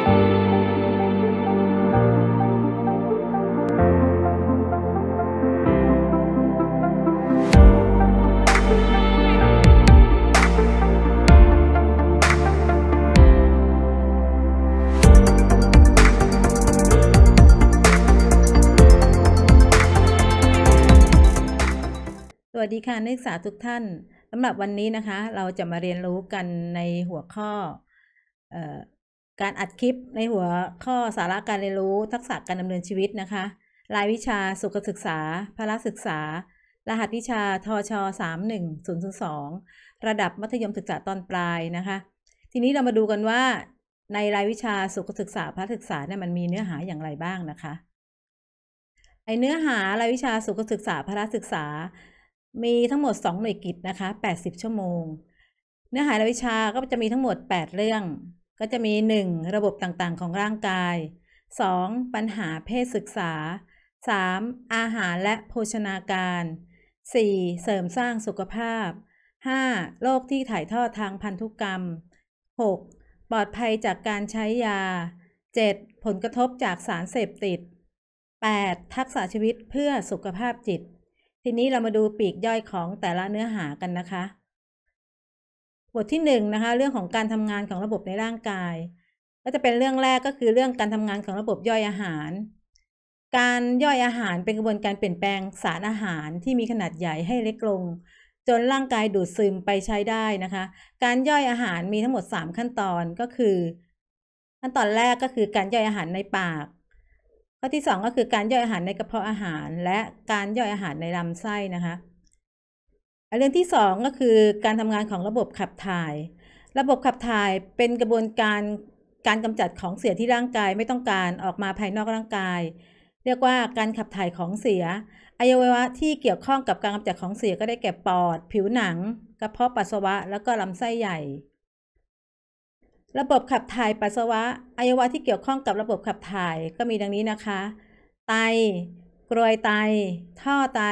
สวัสดีค่ะนักศึกษาทุกท่านสำหรับวันนี้นะคะ เราจะมาเรียนรู้กันในหัวข้ออการอัดคลิปในหัวข้อสาระการเรียนรู้ทักษะการดำเนินชีวิตนะคะ รายวิชาสุขศึกษาพระศึกษารหัสวิชาทช31002ระดับมัธยมศึกษาตอนปลายนะคะ ทีนี้เรามาดูกันว่า ในรายวิชาสุขศึกษาพระศึกษาเนี่ยมันมีเนื้อหาอย่างไรบ้างนะคะไอเนื้อหารายวิชาสุขศึกษาพระศึกษา มีทั้งหมด 2 หน่วยกิจนะคะ80ชั่วโมง เนื้อหารายวิชาก็จะมีทั้งหมด8เรื่องก็จะมี 1. ระบบต่างๆ ของร่างกาย 2. ปัญหาเพศศึกษา 3. อาหารและโภชนาการ 4. เสริมสร้างสุขภาพ 5. โรคที่ถ่ายทอดทางพันธุกรรม 6. ปลอดภัยจากการใช้ยา 7. ผลกระทบจากสารเสพติด 8. ทักษะชีวิตเพื่อสุขภาพจิต ทีนี้เรามาดูปีกย่อยของแต่ละเนื้อหากันนะคะบทที่1นนะคะ เรื่องของการทำงานของระบบในร่างกาย ก็จะเป็นเรื่องแรกก็คือเรื่องการทำงานของระบบย่อยอาหาร การย่อยอาหารเป็นกระบวนการเปลี่ยนแปลงสารอาหารที่มีขนาดใหญ่ให้เล็กลง จนร่างกายดูดซึมไปใช้ได้นะคะ การย่อยอาหารมีทั้งหมด3ขั้นตอนก็คือ ขั้นตอนแรกก็คือการย่อยอาหารในปากข้อที่ 2 ก็คือการย่อยอาหารในกระเพาะอาหาร และการย่อยอาหารในลำไส้นะคะเรื่องที่2ก็คือการทำงานของระบบขับถ่าย ระบบขับถ่ายเป็นกระบวนการการกำจัดของเสียที่ร่างกายไม่ต้องการออกมาภายนอกร่างกาย เรียกว่าการขับถ่ายของเสีย อวัยวะที่เกี่ยวข้องกับการกำจัดของเสียก็ได้แก่ปอด ผิวหนัง กระเพาะปัสสาวะ แล้วก็ลำไส้ใหญ่ ระบบขับถ่ายปัสสาวะ อวัยวะที่เกี่ยวข้องกับระบบขับถ่ายก็มีดังนี้นะคะ ไต กรวยไต ท่อไต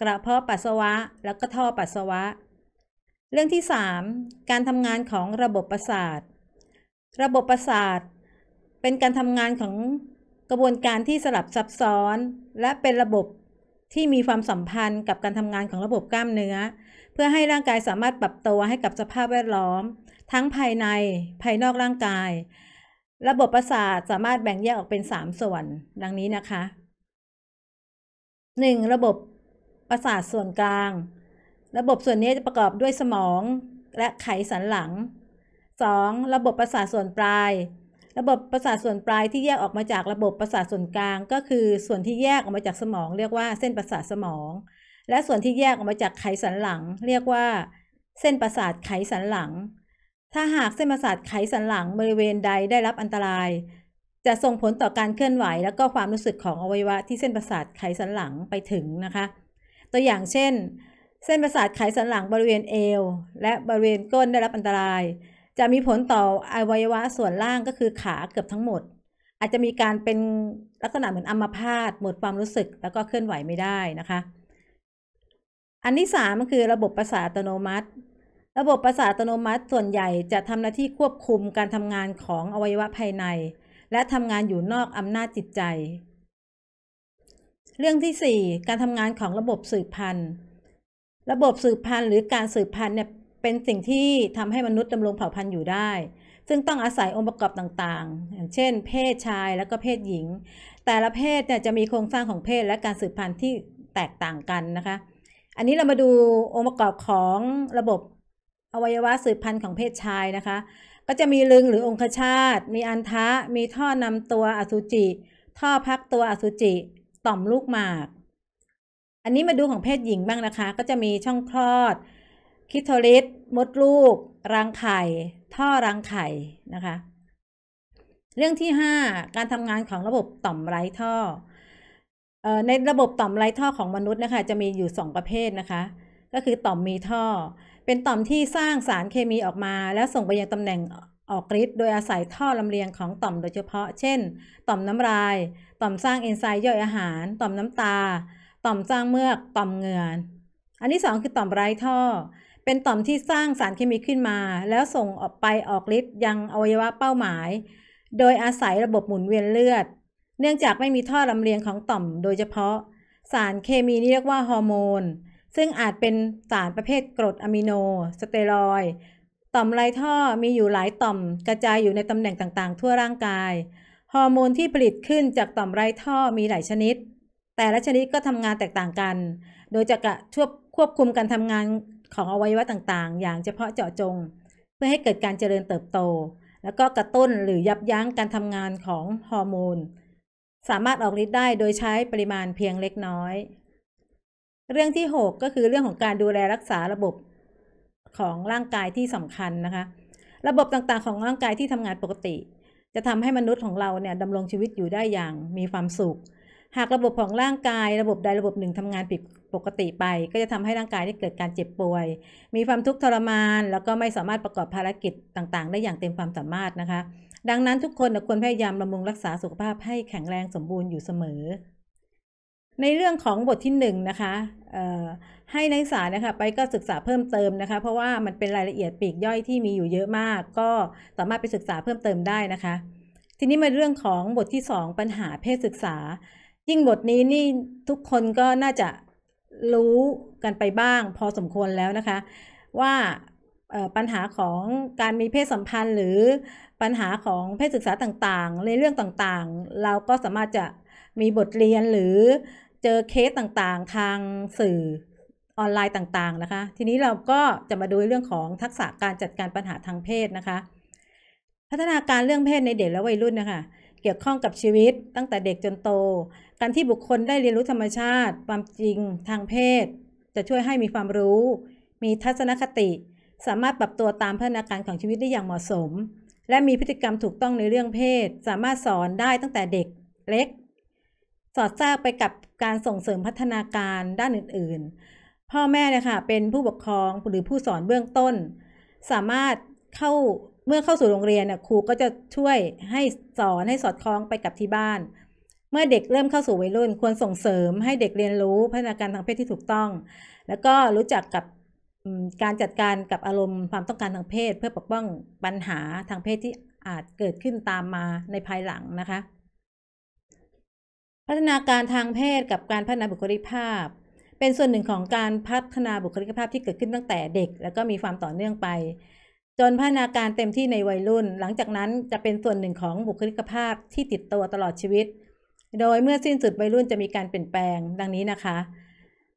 กระเพาะปัสสาวะ แล้วก็ท่อปัสสาวะ เรื่องที่3การทำงานของระบบประสาท ระบบประสาทเป็นการทำงานของกระบวนการที่สลับซับซ้อนและเป็นระบบที่มีความสัมพันธ์กับการทำงานของระบบกล้ามเนื้อ เพื่อให้ร่างกายสามารถปรับตัวให้กับสภาพแวดล้อม ทั้งภายในภายนอกร่างกาย ระบบประสาทสามารถแบ่งแยกออกเป็น3ส่วน ดังนี้นะคะ 1. ระบบประสาทส่วนกลาง ระบบส่วนนี้จะประกอบด้วยสมองและไขสันหลัง 2. ระบบประสาทส่วนปลาย ระบบประสาทส่วนปลายที่แยกออกมาจากระบบประสาทส่วนกลางก็คือ ส่วนที่แยกออกมาจากสมอง เรียกว่าเส้นประสาทสมอง และส่วนที่แยกออกมาจากไขสันหลัง เรียกว่า เส้นประสาทไขสันหลัง ถ้าหากเส้นประสาทไขสันหลัง บริเวณใดได้รับอันตราย จะส่งผลต่อการเคลื่อนไหวและก็ความรู้สึกของอวัยวะที่เส้นประสาทไขสันหลังไปถึงนะคะตัวอย่างเช่น เส้นประสาทไขสันหลังบริเวณเอวและบริเวณก้นได้รับอันตราย จะมีผลต่ออวัยวะส่วนล่างก็คือขาเกือบทั้งหมด อาจจะมีการเป็นลักษณะเหมือนอัมพาตหมดความรู้สึกแล้วก็เคลื่อนไหวไม่ได้นะคะ อันที่3ามก็คือระบบประสาทอัตโนมัติ ระบบประสาทอัตโนมัติส่วนใหญ่จะทำหน้าที่ควบคุมการทำงานของอวัยวะภายใน และทำงานอยู่นอกอำนาจจิตใจเรื่องที่ 4 การทำงานของระบบสืบพันธุ์ ระบบสืบพันธุ์หรือการสืบพันธุ์เนี่ยเป็นสิ่งที่ทำให้มนุษย์ดำรงเผ่าพันธุ์อยู่ได้ ซึ่งต้องอาศัยองค์ประกอบต่างๆอย่างเช่น เพศชายและก็เพศหญิง แต่ละเพศเนี่ยจะมีโครงสร้างของเพศและการสืบพันธุ์ที่แตกต่างกันนะคะ อันนี้เรามาดูองค์ประกอบของระบบอวัยวะสืบพันธุ์ของเพศชายนะคะ ก็จะมีลึงหรือองคชาตมีอันทะมีท่อนำตัวอสุจิ ท่อพักตัวอสุจิต่อม ลูกหมาก อันนี้มาดูของเพศหญิงบ้างนะคะ ก็จะมีช่องคลอด คิททริส มดลูก รังไข่ ท่อรังไข่ นะคะ เรื่องที่5การทำงานของระบบ ต่อมไร้ท่อ ในระบบ ต่อมไร้ท่อของมนุษย์ นะคะ จะมีอยู่2ประเภทนะคะ ก็คือต่อมมีท่อ เป็นต่อมที่สร้างสารเคมีออกมา แล้ว ส่งไปยังตำแหน่งออกฤทธิ์โดยอาศัยท่อลำเลียงของต่อมโดยเฉพาะ เช่นต่อมน้ำลายต่อมสร้างเอนไซม์ย่อยอาหาร ต่อมน้ำตา ต่อมสร้างเมือกต่อมเหงื่ออันที่2คือต่อมไร้ท่อ เป็นต่อมที่สร้างสารเคมีขึ้นมา แล้วส่งออกไปออกฤทธิ์ยังอวัยวะเป้าหมาย โดยอาศัยระบบหมุนเวียนเลือด เนื่องจากไม่มีท่อลำเลียงของต่อมโดยเฉพาะ สารเคมีนี้เรียกว่าฮอร์โมนซึ่งอาจเป็นสารประเภทกรดอะมิโน สเตียรอยต่อมไรท่อมีอยู่หลายต่อมกระจายอยู่ในตำแหน่งต่างๆ ทั่วร่างกายฮอร์โมนที่ผลิตขึ้นจากต่อมไร้ท่อมีหลายชนิด แต่ละชนิดก็ทำงานแตกต่างกัน โดยจะกระวบควบคุมการทำงานของอวัยวะต่างๆ อย่างเฉพาะเจาะจง เพื่อให้เกิดการเจริญเติบโต แล้วก็กระตุ้นหรือยับยั้งการทำงานของฮอร์โมน สามารถออกฤทธิ์ได้โดยใช้ปริมาณเพียงเล็กน้อย เรื่องที่ 6 ก็คือเรื่องของการดูแลรักษาระบบของร่างกายที่สำคัญนะคะ ระบบต่างๆของร่างกายที่ทำงานปกติจะทำให้มนุษย์ของเราเนี่ยดำรงชีวิตอยู่ได้อย่าง มีความสุข หากระบบของร่างกาย ระบบใดระบบหนึ่งทำงานผิดปกติไป ก็จะทำให้ร่างกายได้เกิดการเจ็บป่วย มีความทุกข์ทรมาน แล้วก็ไม่สามารถประกอบภารกิจต่างๆได้อย่างเต็มความสามารถนะคะ ดังนั้นทุกคนควรพยายามบำรุงรักษาสุขภาพ ให้แข็งแรงสมบูรณ์อยู่เสมอ ในเรื่องของบทที่1นนะคะให้นักศึกษานะคะไปก็ศึกษาเพิ่มเติมนะคะ เพราะว่ามันเป็นรายละเอียดปีกย่อยที่มีอยู่เยอะมาก ก็สามารถไปศึกษาเพิ่มเติมได้นะคะ ทีนี้มาเรื่องของบทที่ 2 ปัญหาเพศศึกษา ยิ่งบทนี้นี่ทุกคนก็น่าจะรู้กันไปบ้างพอสมควรแล้วนะคะ ว่าปัญหาของการมีเพศสัมพันธ์หรือปัญหาของเพศศึกษาต่างๆ ในเรื่องต่างๆ เราก็สามารถจะมีบทเรียนหรือเจอเคสต่างๆทางสื่อออนไลน์ต่างๆนะคะ ทีนี้เราก็จะมาดูเรื่องของทักษะการจัดการปัญหาทางเพศนะคะ พัฒนาการเรื่องเพศในเด็กและวัยรุ่นนะคะ เกี่ยวข้องกับชีวิต ตั้งแต่เด็กจนโต การที่บุคคลได้เรียนรู้ธรรมชาติ ความจริงทางเพศ จะช่วยให้มีความรู้ มีทัศนคติ สามารถปรับตัวตามพัฒนาการของชีวิตได้อย่างเหมาะสม และมีพฤติกรรมถูกต้องในเรื่องเพศ สามารถสอนได้ตั้งแต่เด็กเล็กสอดแทรกไปกับการส่งเสริมพัฒนาการด้านอื่น ๆ พ่อแม่เนี่ยค่ะเป็นผู้ปกครองหรือผู้สอนเบื้องต้น สามารถเข้าเมื่อเข้าสู่โรงเรียนเนี่ยครูก็จะช่วยให้สอนให้สอดคล้องไปกับที่บ้าน เมื่อเด็กเริ่มเข้าสู่วัยรุ่นควรส่งเสริมให้เด็กเรียนรู้พัฒนาการทางเพศที่ถูกต้อง แล้วก็รู้จักกับการจัดการกับอารมณ์ความต้องการทางเพศเพื่อปกป้องปัญหาทางเพศที่อาจเกิดขึ้นตามมาในภายหลังนะคะพัฒนาการทางเพศกับการพัฒนาบุคลิกภาพ เป็นส่วนหนึ่งของการพัฒนาบุคลิกภาพที่เกิดขึ้นตั้งแต่เด็ก แล้วก็มีความต่อเนื่องไป จนพัฒนาการเต็มที่ในวัยรุ่น หลังจากนั้นจะเป็นส่วนหนึ่งของบุคลิกภาพที่ติดตัวตลอดชีวิต โดยเมื่อสิ้นสุดวัยรุ่นจะมีการเปลี่ยนแปลงดังนี้นะคะ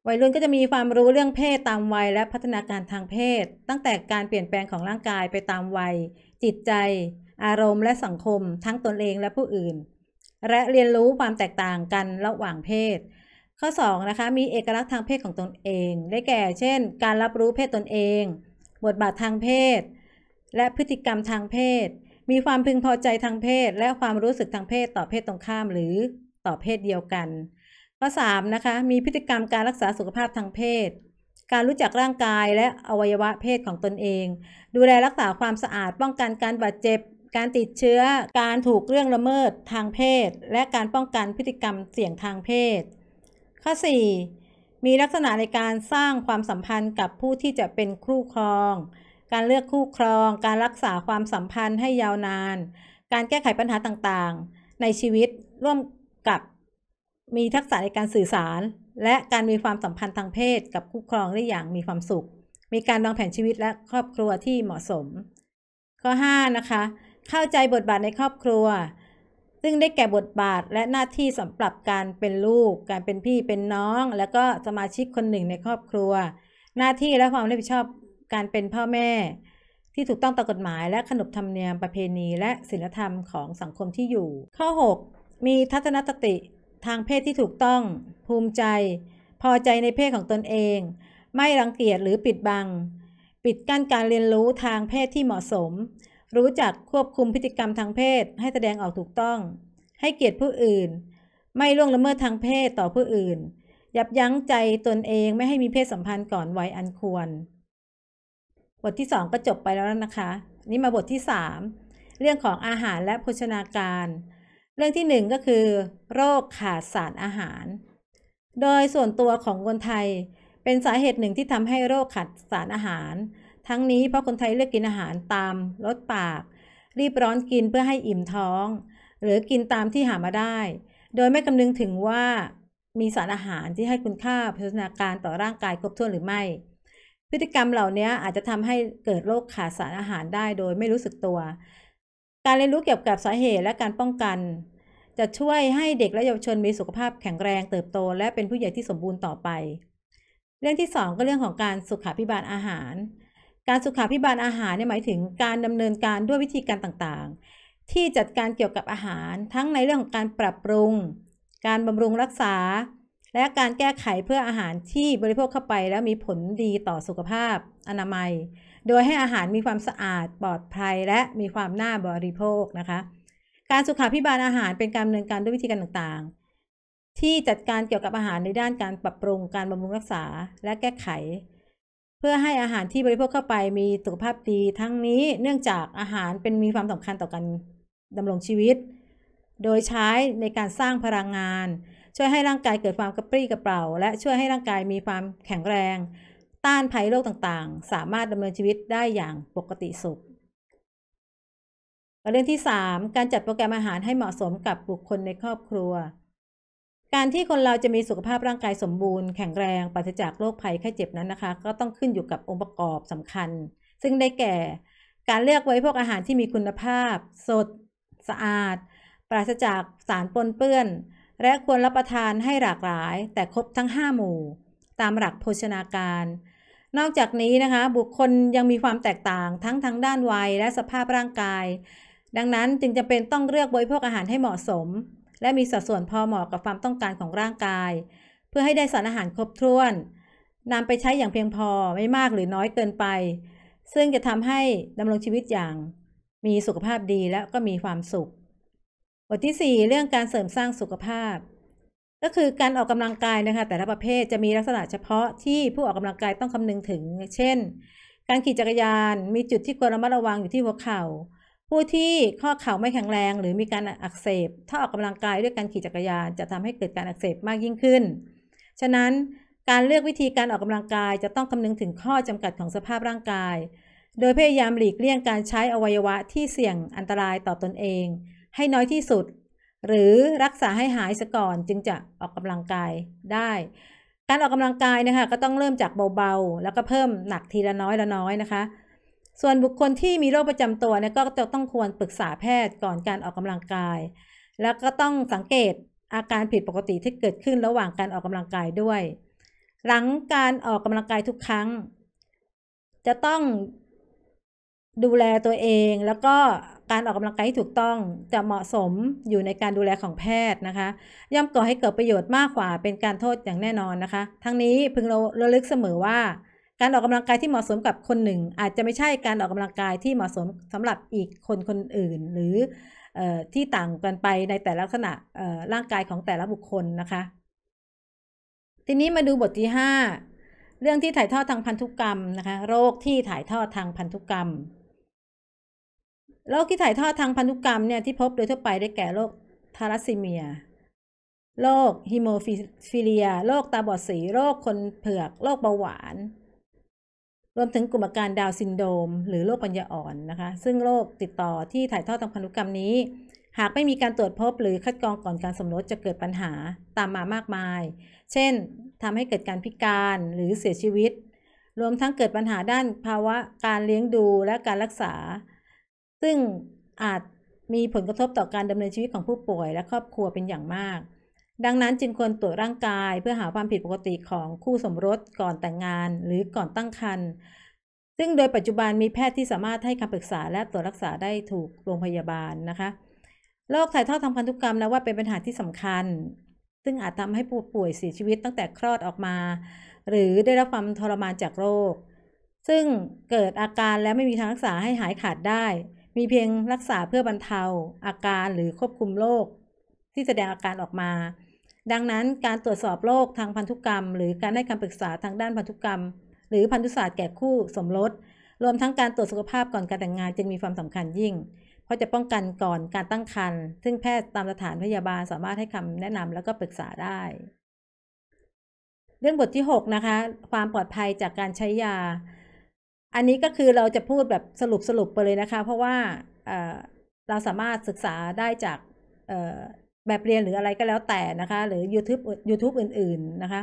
วัยรุ่นก็จะมีความรู้เรื่องเพศตามวัย และพัฒนาการทางเพศ ตั้งแต่การเปลี่ยนแปลงของร่างกายไปตามวัย จิตใจ อารมณ์ และสังคม ทั้งตนเองและผู้อื่นและเรียนรู้ความแตกต่างกันระหว่างเพศ ข้อ2นะคะมีเอกลักษณ์ทางเพศของตนเอง ได้แก่ เช่น การรับรู้เพศตนเอง บทบาททางเพศ และพฤติกรรมทางเพศ มีความพึงพอใจทางเพศ และความรู้สึกทางเพศต่อเพศตรงข้ามหรือต่อเพศเดียวกัน ข้อ3นะคะมีพฤติกรรมการรักษาสุขภาพทางเพศ การรู้จักร่างกายและอวัยวะเพศของตนเอง ดูแลรักษาความสะอาดป้องกันการบาดเจ็บการติดเชื้อการถูกเรื่องละเมิดทางเพศ และการป้องกันพฤติกรรมเสี่ยงทางเพศ ข้อ 4. มีลักษณะในการสร้างความสัมพันธ์กับผู้ที่จะเป็นคู่ครอง การเลือกคู่ครอง การรักษาความสัมพันธ์ให้ยาวนาน การแก้ไขปัญหาต่างๆ ในชีวิตร่วมกับมีทักษะในการสื่อสาร และการมีความสัมพันธ์ทางเพศ กับคู่ครองได้อย่างมีความสุข มีการวางแผนชีวิตและครอบครัวที่เหมาะสม ข้อ5นะคะเข้าใจบทบาทในครอบครัว ซึ่งได้แก่บทบาทและหน้าที่สำหรับการเป็นลูก การเป็นพี่เป็นน้อง แล้วก็สมาชิกคนหนึ่งในครอบครัว หน้าที่และความรับผิดชอบการเป็นพ่อแม่ ที่ถูกต้องตามกฎหมายและขนบธรรมเนียมประเพณีและศีลธรรมของสังคมที่อยู่ ข้อ 6 มีทัศนคติทางเพศที่ถูกต้องภูมิใจ พอใจในเพศของตนเอง ไม่รังเกียจหรือปิดบัง ปิดกั้นการเรียนรู้ทางเพศที่เหมาะสมรู้จักควบคุมพฤติกรรมทางเพศให้แสดงออกถูกต้อง ให้เกียรติผู้อื่น ไม่ล่วงละเมิดทางเพศต่อผู้อื่นยับยั้งใจตนเองไม่ให้มีเพศสัมพันธ์ก่อนวัยอันควร บทที่ 2ก็จบไปแล้วนะคะ นี่มาบทที่ 3 เรื่องของอาหารและโภชนาการ เรื่องที่1ก็คือ โรคขาดสารอาหาร โดยส่วนตัวของคนไทยเป็นสาเหตุหนึ่งที่ทำให้โรคขาดสารอาหารทั้งนี้ เพราะคนไทยเลือกกินอาหารตามลดปาก รีบร้อนกินเพื่อให้อิ่มท้อง หรือกินตามที่หามาได้ โดยไม่คำนึงถึงว่ามีสารอาหารที่ให้คุณค่าพัฒนาการต่อร่างกายครบถ้วนหรือไม่ พฤติกรรมเหล่านี้อาจจะทำให้เกิดโรคขาดสารอาหารได้ โดยไม่รู้สึกตัว การเรียนรู้เกี่ยวกับสาเหตุและการป้องกัน จะช่วยให้เด็กและเยาวชนมีสุขภาพแข็งแรงเติบโต และเป็นผู้ใหญ่ที่สมบูรณ์ต่อไป เรื่องที่ 2 ก็เรื่องของการสุขาพิบาลอาหารการสุขาพิบาลอาหารเนี่ยหมายถึงการดำเนินการด้วยวิธีการต่างๆ ที่จัดการเกี่ยวกับอาหารทั้งในเรื่องของการปรับปรุง การบำรุงรักษา และการแก้ไขเพื่ออาหารที่บริโภคเข้าไป แล้วมีผลดีต่อสุขภาพอนามัย โดยให้อาหารมีความสะอาดปลอดภัยและมีความน่าบริโภคนะคะ การสุขาพิบาลอาหารเป็นการดำเนินการด้วยวิธีการต่างๆ ที่จัดการเกี่ยวกับอาหารในด้านการปรับปรุงการบำรุงรักษาและแก้ไขเพื่อให้อาหารที่บริโภคเข้าไปมีสุขภาพดีทั้งนี้ เนื่องจากอาหารเป็นมีความสำคัญต่อการดำรงชีวิต โดยใช้ในการสร้างพลังงาน ช่วยให้ร่างกายเกิดความกระปรี้กระเปร่า และช่วยให้ร่างกายมีความแข็งแรง ต้านภัยโรคต่างๆ สามารถดำเนินชีวิตได้อย่างปกติสุขเรื่องที่ 3 การจัดโปรแกรมอาหารให้เหมาะสมกับบุคคลในครอบครัวการที่คนเราจะมีสุขภาพร่างกายสมบูรณ์แข็งแรง ปราศจากโรคภัยไข้เจ็บนั้นนะคะ ก็ต้องขึ้นอยู่กับองค์ประกอบสำคัญ ซึ่งได้แก่การเลือกไว้พวกอาหารที่มีคุณภาพ สด สะอาด ปราศจากสารปนเปื้อน และควรรับประทานให้หลากหลาย แต่ครบทั้ง5หมู่ตามหลักโภชนาการ นอกจากนี้นะคะ บุคคลยังมีความแตกต่างทั้งทางด้านวัยและสภาพร่างกาย ดังนั้นจึงจะเป็นต้องเลือกบริโภคอาหารให้เหมาะสมและมีสัดส่วนพอเหมาะกับความต้องการของร่างกาย เพื่อให้ได้สารอาหารครบถ้วนนำไปใช้อย่างเพียงพอไม่มากหรือน้อยเกินไป ซึ่งจะทำให้ดำรงชีวิตอย่างมีสุขภาพดีและก็มีความสุขบทที่ 4 เรื่องการเสริมสร้างสุขภาพ ก็คือการออกกำลังกายนะคะแต่ละประเภทจะมีลักษณะเฉพาะที่ผู้ออกกำลังกายต้องคำนึงถึง เช่น การขี่จักรยาน มีจุดที่ควรระมัดระวังอยู่ที่หัวเขา่าผู้ที่ข้อเข่าไม่แข็งแรงหรือมีการอักเสบถ้าออกกำลังกายด้วยการขี่จักรยานจะทำให้เกิดการอักเสบมากยิ่งขึ้น ฉะนั้นการเลือกวิธีการออกกำลังกายจะต้องคำนึงถึงข้อจำกัดของสภาพร่างกายโดยพยายามหลีกเลี่ยงการใช้อวัยวะที่เสี่ยงอันตรายต่อตอนเอง ให้น้อยที่สุด หรือรักษาให้หายซะก่อนจึงจะออกกำลังกายได้ การออกกำลังกายนะคะก็ต้องเริ่มจากเบา ๆ แล้วก็เพิ่มหนักทีละน้อยละน้อยนะคะส่วนบุคคลที่มีโรคประจำตัวเนี่ยก็จะต้องควรปรึกษาแพทย์ก่อนการออกกำลังกาย แล้วก็ต้องสังเกตอาการผิดปกติที่เกิดขึ้นระหว่างการออกกำลังกายด้วย หลังการออกกำลังกายทุกครั้ง จะต้องดูแลตัวเอง แล้วก็การออกกำลังกายที่ถูกต้องจะเหมาะสมอยู่ในการดูแลของแพทย์นะคะ ย่อมก่อให้เกิดประโยชน์มากกว่า เป็นการโทษอย่างแน่นอนนะคะ ทั้งนี้พึงระลึกเสมอว่าการออกกำลังกายที่เหมาะสมกับคนหนึ่ง อาจจะไม่ใช่การออกกำลังกายที่เหมาะสมสำหรับอีกคนคนอื่น หรือที่ต่างกันไปในแต่ลักษณะร่างกายของแต่ละบุคคลนะคะ ทีนี้มาดูบทที่5เรื่องที่ถ่ายทอดทางพันธุกรรมนะคะ โรคที่ถ่ายทอดทางพันธุกรรม โรคที่ถ่ายทอดทางพันธุกรรมเนี่ยที่พบโดยทั่วไปได้แก่โรคทารัสซีเมียโรคฮิโมฟิเลียโรคตาบอดสีโรคคนเผือกโรคเบาหวานรวมถึงกลุ่มอาการดาวซินโดมหรือโรคปัญญาอ่อนนะคะซึ่งโรคติดต่อที่ถ่ายทอดทางพันธุกรรมนี้ หากไม่มีการตรวจพบหรือคัดกรองก่อนการสมรสจะเกิดปัญหาตามมามากมาย เช่น ทำให้เกิดการพิการหรือเสียชีวิต รวมทั้งเกิดปัญหาด้านภาวะการเลี้ยงดูและการรักษา ซึ่งอาจมีผลกระทบต่อการดำเนินชีวิตของผู้ป่วย และครอบครัวเป็นอย่างมากดังนั้นจึงควรตรวจร่างกาย เพื่อหาความผิดปกติของคู่สมรสก่อนแต่งงานหรือก่อนตั้งครรภ์ซึ่งโดยปัจจุบันมีแพทย์ที่สามารถให้คำปรึกษาและตรวจรักษาได้ถูกโรงพยาบาลนะคะ โรคถ่ายทอดทางพันธุกรรมนะว่าเป็นปัญหาที่สำคัญ ซึ่งอาจทำให้ผู้ป่วยเสียชีวิตตั้งแต่คลอดออกมา หรือได้รับความทรมานจากโรค ซึ่งเกิดอาการแล้วไม่มีทางรักษาให้หายขาดได้ มีเพียงรักษาเพื่อบรรเทา อาการหรือควบคุมโรคที่แสดงอาการออกมาดังนั้นการตรวจสอบโรคทางพันธุกรรม หรือการให้คำปรึกษาทางด้านพันธุกรรม หรือพันธุศาสตร์แก่คู่สมรสรวมทั้งการตรวจสุขภาพก่อนการแต่งงาน จึงมีความสำคัญยิ่ง เพราะจะป้องกันก่อนการตั้งครรภ์ซึ่งแพทย์ตามสถานพยาบาลสามารถให้คำแนะนำแล้วก็ปรึกษาได้ เรื่องบทที่6นะคะ ความปลอดภัยจากการใช้ยา อันนี้ก็คือเราจะพูดแบบสรุปสรุปไปเลยนะคะ เพราะว่าเราสามารถศึกษาได้จากแบบเรียนหรืออะไรก็แล้วแต่นะคะ หรือ YouTube YouTube อื่นๆนะคะ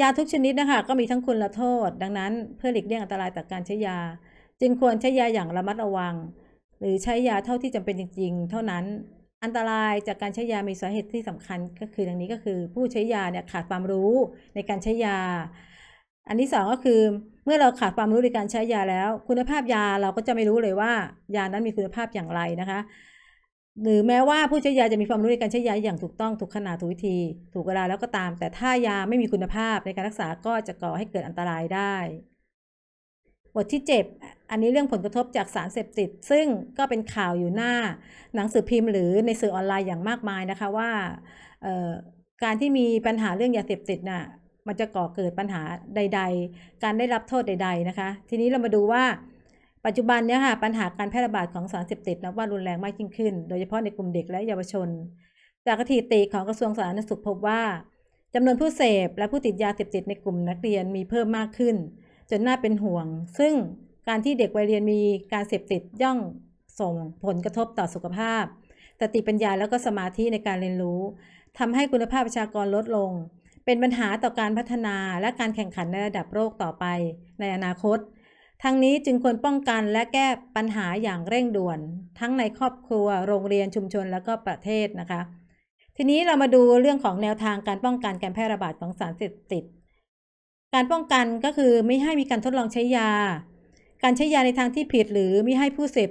ยาทุกชนิดนะคะ ก็มีทั้งคุณและโทษ ดังนั้นเพื่อหลีกเลี่ยงอันตรายจากการใช้ยา จึงควรใช้ยาอย่างระมัดระวัง หรือใช้ยาเท่าที่จำเป็นจริงๆ เท่านั้นอันตรายจากการใช้ยามีสาเหตุที่สำคัญก็คือดังนี้ก็คือ ผู้ใช้ยาเนี่ยขาดความรู้ในการใช้ยา อันที่2ก็คือเมื่อเราขาดความรู้ในการใช้ยาแล้ว คุณภาพยาเราก็จะไม่รู้เลยว่า ยานั้นมีคุณภาพอย่างไรนะคะหรือแม้ว่าผู้ใช้ยาจะมีความรู้ในการใช้ยาอย่างถูกต้องถูกขนาดถูกวิธี ถูกเวลาแล้วก็ตามแต่ถ้ายาไม่มีคุณภาพในการรักษาก็จะก่อให้เกิดอันตรายได้ บทที่7อันนี้เรื่องผลกระทบจากสารเสพติดซึ่งก็เป็นข่าวอยู่หน้า หนังสือพิมพ์หรือในสื่อออนไลน์อย่างมากมายนะคะว่าการที่มีปัญหาเรื่องยาเสพติดน่ะ มันจะก่อเกิดปัญหาใด ๆ การได้รับโทษใด ๆ นะคะ ทีนี้เรามาดูว่าปัจจุบันเนี่ยค่ะปัญหาการแพร่ระบาดของสารเสพติดนับว่ารุนแรงมากยิ่งขึ้นโดยเฉพาะในกลุ่มเด็กและเยาวชน จากสถิติของกระทรวงสาธารณสุขพบว่าจำนวนผู้เสพและผู้ติดยาเสพติดในกลุ่มนักเรียนมีเพิ่มมากขึ้นจนน่าเป็นห่วง ซึ่งการที่เด็กวัยเรียนมีการเสพติดย่อมส่งผลกระทบต่อสุขภาพสติปัญญาแล้วก็สมาธิในการเรียนรู้ ทำให้คุณภาพประชากรลดลง เป็นปัญหาต่อการพัฒนาและการแข่งขันในระดับโลกต่อไปในอนาคตทั้งนี้จึงควรป้องกันและแก้ปัญหาอย่างเร่งด่วน ทั้งในครอบครัว โรงเรียนชุมชนและก็ประเทศนะคะ ทีนี้เรามาดูเรื่องของแนวทางการป้องกันการแพร่ระบาดของสารเสพติด การป้องกันก็คือไม่ให้มีการทดลองใช้ยา การใช้ยาในทางที่ผิดหรือไม่ให้ผู้เสพ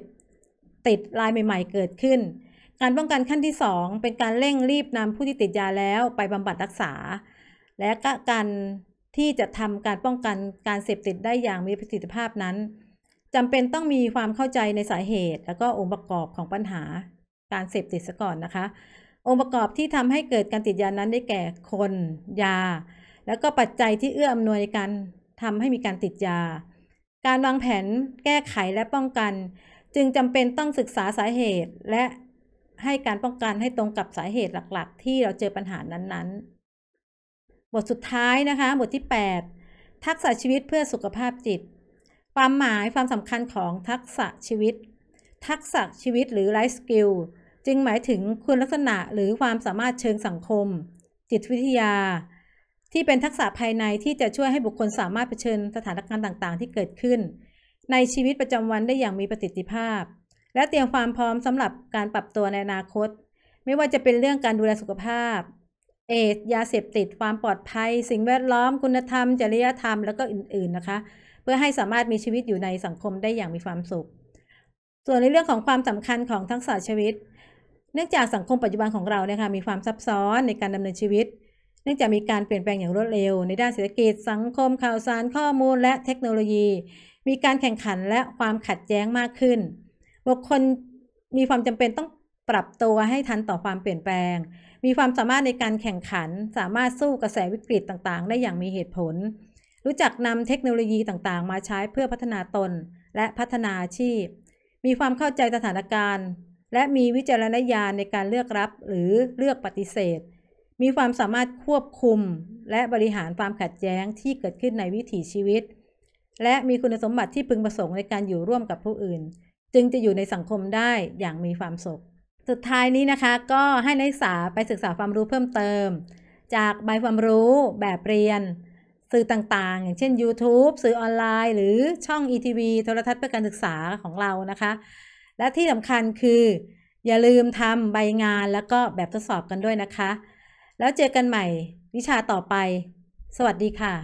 ติดรายใหม่ ๆ เกิดขึ้น การป้องกันขั้นที่ 2 เป็นการเร่งรีบนำผู้ที่ติดยาแล้วไปบำบัดรักษา และก็การที่จะทำการป้องกันการเสพติดได้อย่างมีประสิทธิภาพนั้นจำเป็นต้องมีความเข้าใจในสาเหตุ และก็องค์ประกอบของปัญหาการเสพติดซะก่อนนะคะ องค์ประกอบที่ทำให้เกิดการติดยานั้นได้แก่คน ยา แล้วก็ปัจจัยที่เอื้ออำนวยการทำให้มีการติดยา การวางแผนแก้ไขและป้องกัน จึงจำเป็นต้องศึกษาสาเหตุและให้การป้องกันให้ตรงกับสาเหตุหลักๆ ที่เราเจอปัญหานั้นๆบทสุดท้ายนะคะ บทที่ 8 ทักษะชีวิตเพื่อสุขภาพจิต ความหมายความสำคัญของทักษะชีวิต ทักษะชีวิตหรือไลฟ์สกิลจึงหมายถึงคุณลักษณะหรือความสามารถเชิงสังคม จิตวิทยา ที่เป็นทักษะภายในที่จะช่วยให้บุคคลสามารถเผชิญสถานการณ์ต่างๆ ที่เกิดขึ้น ในชีวิตประจำวันได้อย่างมีประสิทธิภาพ และเตรียมความพร้อมสำหรับการปรับตัวในอนาคต ไม่ว่าจะเป็นเรื่องการดูแลสุขภาพเอดยาเสพติดความปลอดภัยสิ่งแวดล้อม คุณธรรม จริยธรรมแล้วก็อื่นๆ นะคะเพื่อให้สามารถมีชีวิตอยู่ในสังคมได้อย่างมีความสุข ส่วนในเรื่องของความสำคัญของทักษะชีวิต เนื่องจากสังคมปัจจุบันของเราเนี่ยค่ะมีความซับซ้อนในการดำเนินชีวิต เนื่องจากมีการเปลี่ยนแปลงอย่างรวดเร็ว ในด้านเศรษฐกิจสังคม ข่าวสารข้อมูล และเทคโนโลยี มีการแข่งขันและความขัดแย้งมากขึ้นบุคคลมีความจำเป็นต้องปรับตัวให้ทันต่อความเปลี่ยนแปลง มีความสามารถในการแข่งขัน สามารถสู้กระแสวิกฤตต่างๆ ได้อย่างมีเหตุผล รู้จักนำเทคโนโลยีต่างๆ มาใช้เพื่อพัฒนาตนและพัฒนาอาชีพ มีความเข้าใจสถานการณ์ และมีวิจารณญาณในการเลือกรับหรือเลือกปฏิเสธ มีความสามารถควบคุมและบริหารความขัดแย้งที่เกิดขึ้นในวิถีชีวิต และมีคุณสมบัติที่พึงประสงค์ในการอยู่ร่วมกับผู้อื่น จึงจะอยู่ในสังคมได้อย่างมีความสุขสุดท้ายนี้นะคะก็ให้นักศึกษาไปศึกษาความรู้เพิ่มเติม จากใบความรู้ แบบเรียน สื่อต่างๆ อย่างเช่น YouTube สื่อออนไลน์ หรือช่อง ETV โทรทัศน์เพื่อการศึกษาของเรานะคะ และที่สำคัญคือ อย่าลืมทำใบงานแล้วก็แบบทดสอบกันด้วยนะคะ แล้วเจอกันใหม่วิชาต่อไป สวัสดีค่ะ